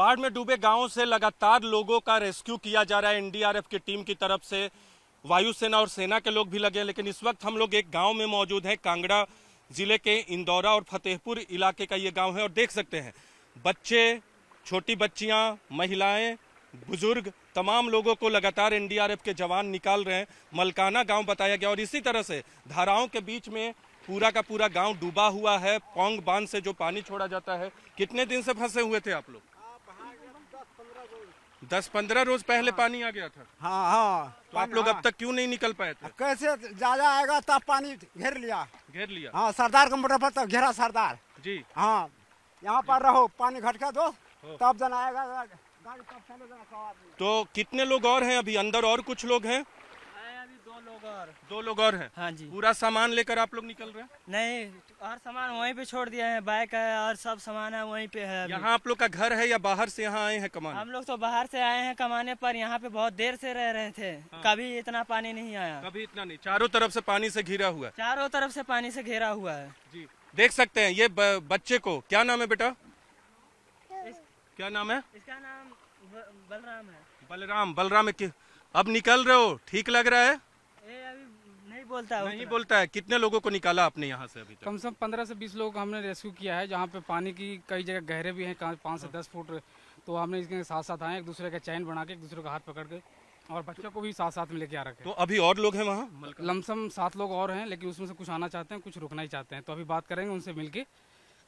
बाढ़ में डूबे गांवों से लगातार लोगों का रेस्क्यू किया जा रहा है एनडीआरएफ की टीम की तरफ से वायुसेना और सेना के लोग भी लगे लेकिन इस वक्त हम लोग एक गांव में मौजूद हैं कांगड़ा जिले के इंदौरा और फतेहपुर इलाके का ये गांव है और देख सकते हैं बच्चे छोटी बच्चियां महिलाएं बुजुर्ग तमाम लोगों को लगातार एनडीआरएफ के जवान निकाल रहे हैं मलकाना गांव बताया गया और इसी तरह से धाराओं के बीच में पूरा का पूरा गांव डूबा हुआ है पोंग बांध से जो पानी छोड़ा जाता है कितने दिन से फंसे हुए थे आप लोग दस पंद्रह रोज पहले हाँ, पानी आ गया था हाँ हाँ तो आप लोग हाँ, अब तक क्यों नहीं निकल पाए थे कैसे ज्यादा आएगा तब तो पानी घेर लिया घेर लिया हाँ सरदार का मोटर पर तब तो घेरा सरदार जी हाँ यहाँ पर रहो पानी घटका दो तब जन आएगा तो कितने लोग और हैं अभी अंदर और कुछ लोग हैं लोग और दो लोग और हैं हाँ जी पूरा सामान लेकर आप लोग निकल रहे हैं नहीं और सामान वहीं पे छोड़ दिया है बाइक है और सब सामान है वहीं पे है यहाँ आप लोग का घर है या बाहर से यहाँ आए हैं कमाने हम लोग तो बाहर से आए हैं कमाने पर यहाँ पे बहुत देर से रह रहे थे हाँ। कभी इतना पानी नहीं आया कभी इतना नहीं चारों तरफ से पानी से घिरा हुआ है चारों तरफ से पानी से घेरा हुआ है जी देख सकते हैं ये बच्चे को क्या नाम है बेटा क्या नाम है इसका नाम बलराम है बलराम बलराम अब निकल रहे हो ठीक लग रहा है बोलता है नहीं बोलता है कितने लोगों को निकाला आपने यहाँ से अभी तक? कम से कम पंद्रह से बीस लोग हमने रेस्क्यू किया है जहाँ पे पानी की कई जगह गहरे भी हैं पाँच से दस फुट तो हमने इसके साथ साथ आए एक दूसरे का चैन बना के एक दूसरे का हाथ पकड़ के और बच्चों को भी साथ साथ में लेके आ रखे तो अभी और लोग हैं वहाँ लमसम सात लोग और हैं लेकिन उसमें से कुछ आना चाहते हैं कुछ रुकना ही चाहते हैं तो अभी बात करेंगे उनसे मिलके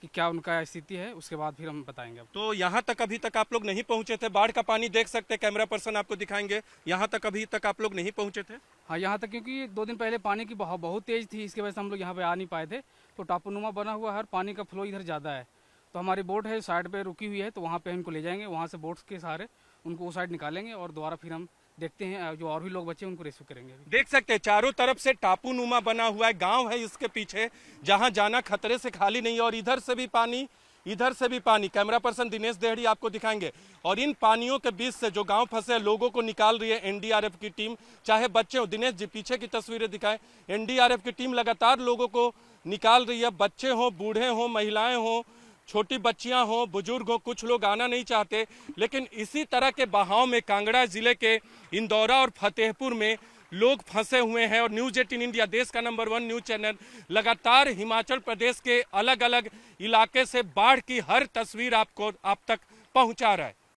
कि क्या उनका स्थिति है उसके बाद फिर हम बताएंगे तो यहाँ तक अभी तक आप लोग नहीं पहुँचे थे बाढ़ का पानी देख सकते कैमरा पर्सन आपको दिखाएंगे यहाँ तक अभी तक आप लोग नहीं पहुँचे थे हाँ यहाँ तक क्योंकि दो दिन पहले पानी की बहुत बहुत तेज़ थी इसकी वजह से हम लोग यहाँ पर आ नहीं पाए थे तो टापू बना हुआ है पानी का फ्लो इधर ज़्यादा है तो हमारी बोट है साइड पर रुकी हुई है तो वहाँ पर इनको ले जाएंगे वहाँ से बोट्स के सहारे उनको वो साइड निकालेंगे और दोबारा फिर हम देखते हैं जो और भी लोग बचे उनको रेस्क्यू करेंगे देख सकते हैं चारों तरफ से टापू नुमा बना हुआ है गांव है इसके पीछे जहां जाना खतरे से खाली नहीं है और इधर से भी पानी इधर से भी पानी कैमरा पर्सन दिनेश देहड़ी आपको दिखाएंगे और इन पानियों के बीच से जो गांव फंसे हैं लोगों को निकाल रही है एनडीआरएफ की टीम चाहे बच्चे हो दिनेश जी पीछे की तस्वीरें दिखाएं एनडीआरएफ की टीम लगातार लोगों को निकाल रही है बच्चे हो बूढ़े हो महिलाएं हों छोटी बच्चियां हो बुजुर्ग हो कुछ लोग आना नहीं चाहते लेकिन इसी तरह के बहाव में कांगड़ा जिले के इंदौरा और फतेहपुर में लोग फंसे हुए हैं और न्यूज एटीन इंडिया देश का नंबर वन न्यूज चैनल लगातार हिमाचल प्रदेश के अलग अलग इलाके से बाढ़ की हर तस्वीर आपको आप तक पहुंचा रहा है